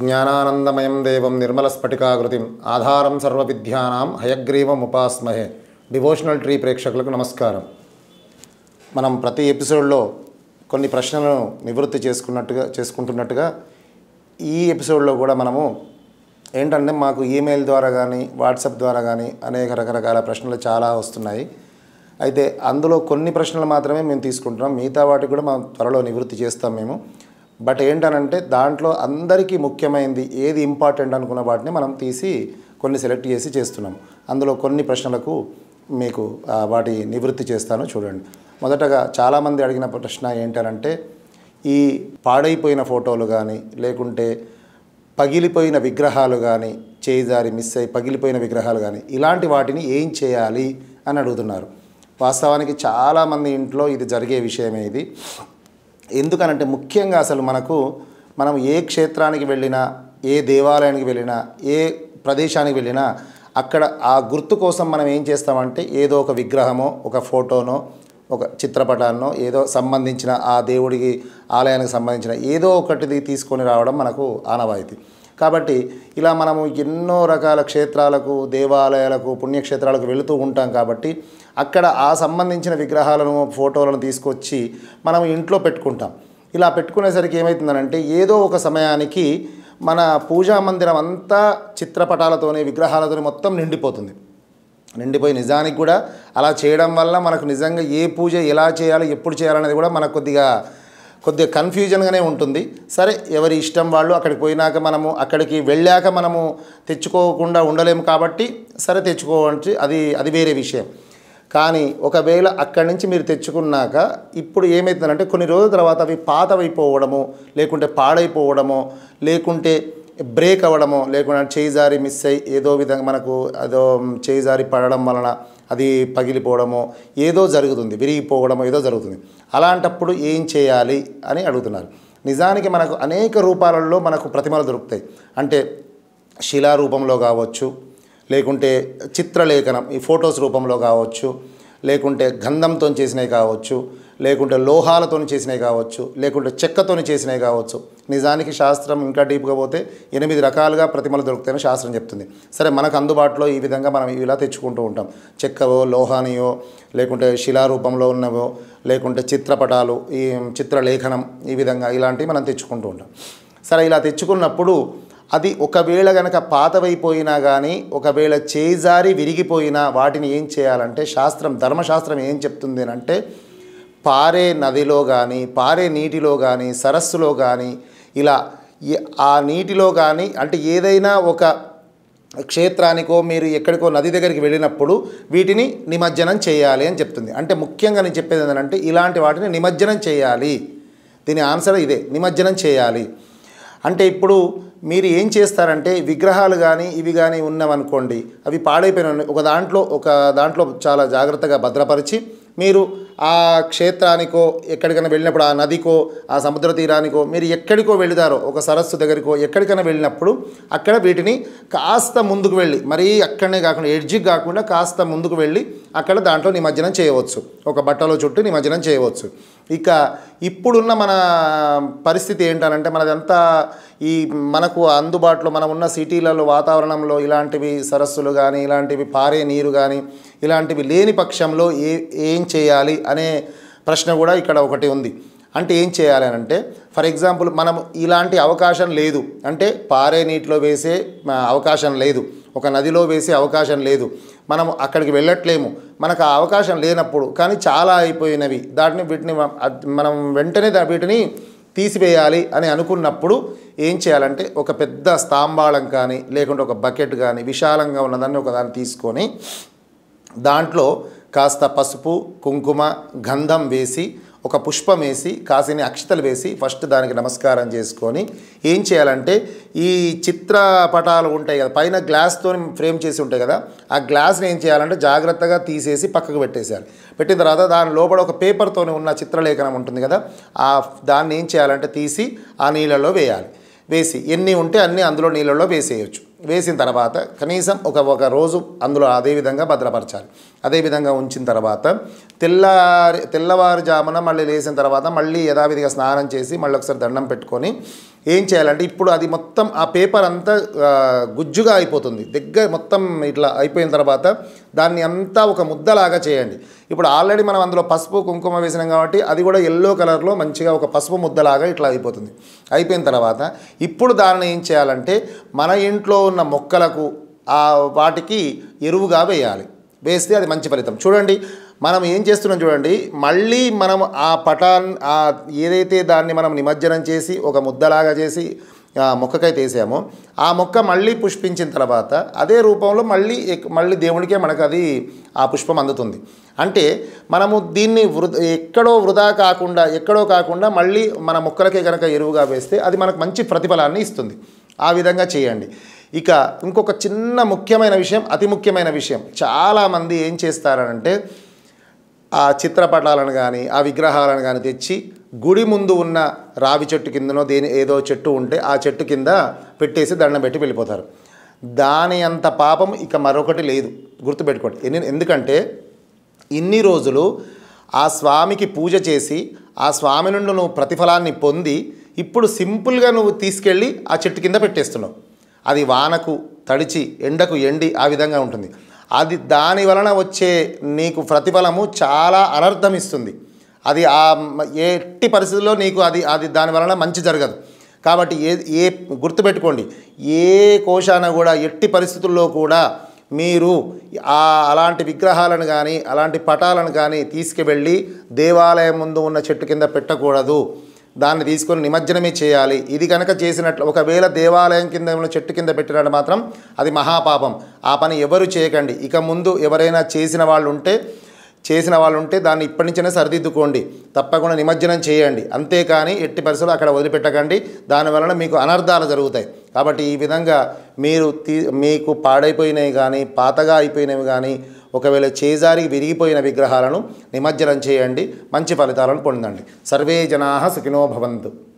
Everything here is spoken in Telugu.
జ్ఞానానందమయం దేవం నిర్మలస్ఫటికాకృతిం ఆధారం సర్వవిద్యానాం హయగ్రీవం ఉపాస్మహే డివోషనల్ ట్రీ ప్రేక్షకులకు నమస్కారం మనం ప్రతి ఎపిసోడ్లో కొన్ని ప్రశ్నలను నివృత్తి చేసుకున్నట్టుగా చేసుకుంటున్నట్టుగా ఈ ఎపిసోడ్లో కూడా మనము ఏంటంటే మాకు ఈమెయిల్ ద్వారా కానీ వాట్సాప్ ద్వారా కానీ అనేక రకరకాల ప్రశ్నలు చాలా వస్తున్నాయి అయితే అందులో కొన్ని ప్రశ్నలు మాత్రమే మేము తీసుకుంటున్నాం మిగతా వాటికి కూడా మనం త్వరలో నివృత్తి చేస్తాం మేము బట్ ఏంటనంటే దాంట్లో అందరికీ ముఖ్యమైనది ఏది ఇంపార్టెంట్ అనుకున్న వాటిని మనం తీసి కొన్ని సెలెక్ట్ చేసి చేస్తున్నాం అందులో కొన్ని ప్రశ్నలకు మీకు వాటి నివృత్తి చేస్తాను చూడండి మొదటగా చాలామంది అడిగిన ప్రశ్న ఏంటనంటే ఈ పాడైపోయిన ఫోటోలు కానీ లేకుంటే పగిలిపోయిన విగ్రహాలు కానీ చేయిదారి మిస్ అయి పగిలిపోయిన విగ్రహాలు కానీ ఇలాంటి వాటిని ఏం చేయాలి అని అడుగుతున్నారు వాస్తవానికి చాలామంది ఇంట్లో ఇది జరిగే విషయమే ఇది ఎందుకనంటే ముఖ్యంగా అసలు మనకు మనం ఏ క్షేత్రానికి వెళ్ళినా ఏ దేవాలయానికి వెళ్ళినా ఏ ప్రదేశానికి వెళ్ళినా అక్కడ ఆ గుర్తు కోసం మనం ఏం చేస్తామంటే ఏదో ఒక విగ్రహమో ఒక ఫోటోనో ఒక చిత్రపటాన్నో ఏదో సంబంధించిన ఆ దేవుడికి ఆలయానికి సంబంధించిన ఏదో ఒకటిది తీసుకొని రావడం మనకు ఆనవాయితీ కాబట్టి ఇలా మనము ఎన్నో రకాల క్షేత్రాలకు దేవాలయాలకు పుణ్యక్షేత్రాలకు వెళుతూ ఉంటాం కాబట్టి అక్కడ ఆ సంబంధించిన విగ్రహాలను ఫోటోలను తీసుకొచ్చి మనం ఇంట్లో పెట్టుకుంటాం ఇలా పెట్టుకునేసరికి ఏమవుతుందనంటే ఏదో ఒక సమయానికి మన పూజా మందిరం అంతా చిత్రపటాలతోనే విగ్రహాలతోనే మొత్తం నిండిపోతుంది నిండిపోయి నిజానికి కూడా అలా చేయడం వల్ల మనకు నిజంగా ఏ పూజ ఎలా చేయాలి ఎప్పుడు చేయాలనేది కూడా మనకు కొద్దిగా కొద్దిగా కన్ఫ్యూజన్గానే ఉంటుంది సరే ఎవరి ఇష్టం వాళ్ళు అక్కడికి పోయినాక మనము అక్కడికి వెళ్ళాక మనము తెచ్చుకోకుండా ఉండలేము కాబట్టి సరే తెచ్చుకోవచ్చు అది అది వేరే విషయం కానీ ఒకవేళ అక్కడి నుంచి మీరు తెచ్చుకున్నాక ఇప్పుడు ఏమవుతుందంటే కొన్ని రోజుల తర్వాత అవి పాతవైపోవడము లేకుంటే పాడైపోవడము లేకుంటే బ్రేక్ అవ్వడము లేకుంటే చేయిజారి మిస్ అయ్యి ఏదో విధంగా మనకు అదో చేయిజారి పడడం వలన అది పగిలిపోవడమో ఏదో జరుగుతుంది విరిగిపోవడమో ఏదో జరుగుతుంది అలాంటప్పుడు ఏం చేయాలి అని అడుగుతున్నారు నిజానికి మనకు అనేక రూపాలలో మనకు ప్రతిమలు దొరుకుతాయి అంటే శిలారూపంలో కావచ్చు లేకుంటే చిత్రలేఖనం ఈ ఫొటోస్ రూపంలో కావచ్చు లేకుంటే గంధంతో చేసినవి కావచ్చు లేకుంటే లోహాలతో చేసినవి కావచ్చు లేకుంటే చెక్కతో చేసినవి కావచ్చు నిజానికి శాస్త్రం ఇంకా డీప్గా పోతే ఎనిమిది రకాలుగా ప్రతిమలు దొరుకుతాయని శాస్త్రం చెప్తుంది సరే మనకు అందుబాటులో ఈ విధంగా మనం ఇలా తెచ్చుకుంటూ ఉంటాం చెక్కవో లోహానియో లేకుంటే శిలారూపంలో ఉన్నవో లేకుంటే చిత్రపటాలు ఈ చిత్రలేఖనం ఈ విధంగా ఇలాంటివి మనం తెచ్చుకుంటూ ఉంటాం సరే ఇలా తెచ్చుకున్నప్పుడు అది ఒకవేళ గనక పాతవైపోయినా కానీ ఒకవేళ చేజారి విరిగిపోయినా వాటిని ఏం చేయాలంటే శాస్త్రం ధర్మశాస్త్రం ఏం చెప్తుంది అంటే పారే నదిలో కానీ పారే నీటిలో కానీ సరస్సులో కానీ ఇలా ఆ నీటిలో కానీ అంటే ఏదైనా ఒక క్షేత్రానికో మీరు ఎక్కడికో నది దగ్గరికి వెళ్ళినప్పుడు వీటిని నిమజ్జనం చేయాలి అని చెప్తుంది అంటే ముఖ్యంగా నేను చెప్పేది ఏంటంటే ఇలాంటి వాటిని నిమజ్జనం చేయాలి దీని ఆన్సర్ ఇదే నిమజ్జనం చేయాలి అంటే ఇప్పుడు మీరు ఏం చేస్తారంటే విగ్రహాలు కానీ ఇవి కానీ ఉన్నవనుకోండి అవి పాడైపోయిన ఒక దాంట్లో ఒక దాంట్లో చాలా జాగ్రత్తగా భద్రపరిచి మీరు ఆ క్షేత్రానికో ఎక్కడికైనా వెళ్ళినప్పుడు ఆ నదికో ఆ సముద్ర తీరానికో మీరు ఎక్కడికో వెళుతారో ఒక సరస్సు దగ్గరికో ఎక్కడికైనా వెళ్ళినప్పుడు అక్కడ వీటిని కాస్త ముందుకు వెళ్ళి మరీ అక్కడనే కాకుండా ఎడ్జికి కాకుండా కాస్త ముందుకు వెళ్ళి అక్కడ దాంట్లో నిమజ్జనం చేయవచ్చు ఒక బట్టలో చుట్టూ నిమజ్జనం చేయవచ్చు ఇక ఇప్పుడున్న మన పరిస్థితి ఏంటనంటే మనదంతా ఈ మనకు అందుబాటులో మనం ఉన్న సిటీలలో వాతావరణంలో ఇలాంటివి సరస్సులు కానీ ఇలాంటివి పారే నీరు కానీ ఇలాంటివి లేని పక్షంలో ఏ ఏం చేయాలి అనే ప్రశ్న కూడా ఇక్కడ ఒకటి ఉంది అంటే ఏం చేయాలి అంటే ఫర్ ఎగ్జాంపుల్ మనం ఇలాంటి అవకాశం లేదు అంటే పారే నీటిలో వేసే అవకాశం లేదు ఒక నదిలో వేసే అవకాశం లేదు మనము అక్కడికి వెళ్ళట్లేము మనకు ఆ అవకాశం లేనప్పుడు కానీ చాలా అయిపోయినవి దాటిని వీటిని మనం వెంటనే వీటిని తీసివేయాలి అని అనుకున్నప్పుడు ఏం చేయాలంటే ఒక పెద్ద స్తాంబాళం కానీ లేకుంటే ఒక బకెట్ కానీ విశాలంగా ఉన్నదాన్ని ఒక దాన్ని తీసుకొని దాంట్లో కాస్త పసుపు కుంకుమ గంధం వేసి ఒక పుష్పం వేసి కాసిని అక్షతలు వేసి ఫస్ట్ దానికి నమస్కారం చేసుకొని ఏం చేయాలంటే ఈ చిత్రపటాలు ఉంటాయి కదా పైన గ్లాస్తో ఫ్రేమ్ చేసి ఉంటాయి కదా ఆ గ్లాస్ని ఏం చేయాలంటే జాగ్రత్తగా తీసేసి పక్కకు పెట్టేసేయాలి పెట్టిన తర్వాత దాని లోపల ఒక పేపర్తోనే ఉన్న చిత్రలేఖనం ఉంటుంది కదా ఆ దాన్ని ఏం చేయాలంటే తీసి ఆ నీళ్ళలో వేయాలి వేసి ఎన్ని ఉంటే అన్నీ అందులో నీళ్ళలో వేసేయచ్చు వేసిన తర్వాత కనీసం ఒక ఒక రోజు అందులో అదేవిధంగా భద్రపరచాలి అదేవిధంగా ఉంచిన తర్వాత తెల్లారి తెల్లవారుజామున మళ్ళీ లేసిన తర్వాత మళ్ళీ యథావిధిగా స్నానం చేసి మళ్ళీ ఒకసారి దండం పెట్టుకొని ఏం చేయాలంటే ఇప్పుడు అది మొత్తం ఆ పేపర్ అంతా గుజ్జుగా అయిపోతుంది దగ్గర మొత్తం ఇట్లా అయిపోయిన తర్వాత దాన్ని అంతా ఒక ముద్దలాగా చేయండి ఇప్పుడు ఆల్రెడీ మనం అందులో పసుపు కుంకుమ వేసినాం కాబట్టి అది కూడా ఎల్లో కలర్లో మంచిగా ఒక పసుపు ముద్దలాగా ఇట్లా అయిపోతుంది అయిపోయిన తర్వాత ఇప్పుడు దానిని ఏం చేయాలంటే మన ఇంట్లో ఉన్న మొక్కలకు వాటికి ఎరువుగా వేయాలి వేస్తే అది మంచి ఫలితం చూడండి మనం ఏం చేస్తున్నాం చూడండి మళ్ళీ మనం ఆ పటాన్ ఆ ఏదైతే దాన్ని మనం నిమజ్జనం చేసి ఒక ముద్దలాగా చేసి మొక్కకైతే వేసామో ఆ మొక్క మళ్ళీ పుష్పించిన తర్వాత అదే రూపంలో మళ్ళీ మళ్ళీ దేవునికే మనకు అది ఆ పుష్పం అందుతుంది అంటే మనము దీన్ని వృ ఎక్కడో వృధా కాకుండా ఎక్కడో కాకుండా మళ్ళీ మన మొక్కలకే కనుక ఎరువుగా వేస్తే అది మనకు మంచి ప్రతిఫలాన్ని ఇస్తుంది ఆ విధంగా చేయండి ఇక ఇంకొక చిన్న ముఖ్యమైన విషయం అతి ముఖ్యమైన విషయం చాలామంది ఏం చేస్తారంటే ఆ చిత్రపటాలను కానీ ఆ విగ్రహాలను కానీ తెచ్చి గుడి ముందు ఉన్న రావి చెట్టు కిందనో దేని ఏదో చెట్టు ఉంటే ఆ చెట్టు కింద పెట్టేసి దండం పెట్టి వెళ్ళిపోతారు దాని అంత పాపం ఇక మరొకటి లేదు గుర్తుపెట్టుకోండి ఎన్ని ఎందుకంటే ఇన్ని రోజులు ఆ స్వామికి పూజ చేసి ఆ స్వామి నుండి నువ్వు ప్రతిఫలాన్ని పొంది ఇప్పుడు సింపుల్గా నువ్వు తీసుకెళ్ళి ఆ చెట్టు కింద పెట్టేస్తున్నావు అది వానకు తడిచి ఎండకు ఎండి ఆ విధంగా ఉంటుంది అది దాని వలన వచ్చే నీకు ప్రతిఫలము చాలా అనర్థం ఇస్తుంది అది ఆ ఎట్టి పరిస్థితుల్లో నీకు అది అది దాని వలన మంచి జరగదు కాబట్టి ఏ ఏ గుర్తుపెట్టుకోండి ఏ కోశాన కూడా ఎట్టి పరిస్థితుల్లో కూడా మీరు ఆ అలాంటి విగ్రహాలను కానీ అలాంటి పటాలను కానీ తీసుకువెళ్ళి దేవాలయం ముందు ఉన్న చెట్టు కింద పెట్టకూడదు దాన్ని తీసుకొని నిమజ్జనమే చేయాలి ఇది కనుక చేసినట్లు ఒకవేళ దేవాలయం కింద చెట్టు కింద పెట్టినట్టు మాత్రం అది మహాపాపం ఆ పని ఎవరు చేయకండి ఇక ముందు ఎవరైనా చేసిన వాళ్ళు ఉంటే చేసిన వాళ్ళు ఉంటే దాన్ని ఇప్పటి నుంచైనా సరిదిద్దుకోండి తప్పకుండా నిమజ్జనం చేయండి అంతేకాని ఎట్టి పరిస్థితులు అక్కడ వదిలిపెట్టకండి దానివలన మీకు అనర్థాలు జరుగుతాయి కాబట్టి ఈ విధంగా మీరు తీ మీకు పాడైపోయినవి కానీ పాతగా అయిపోయినవి కానీ ఒకవేళ చేజారి విరిగిపోయిన విగ్రహాలను నిమజ్జనం చేయండి మంచి ఫలితాలను పొందండి సర్వే జనా సుఖినోభవంతు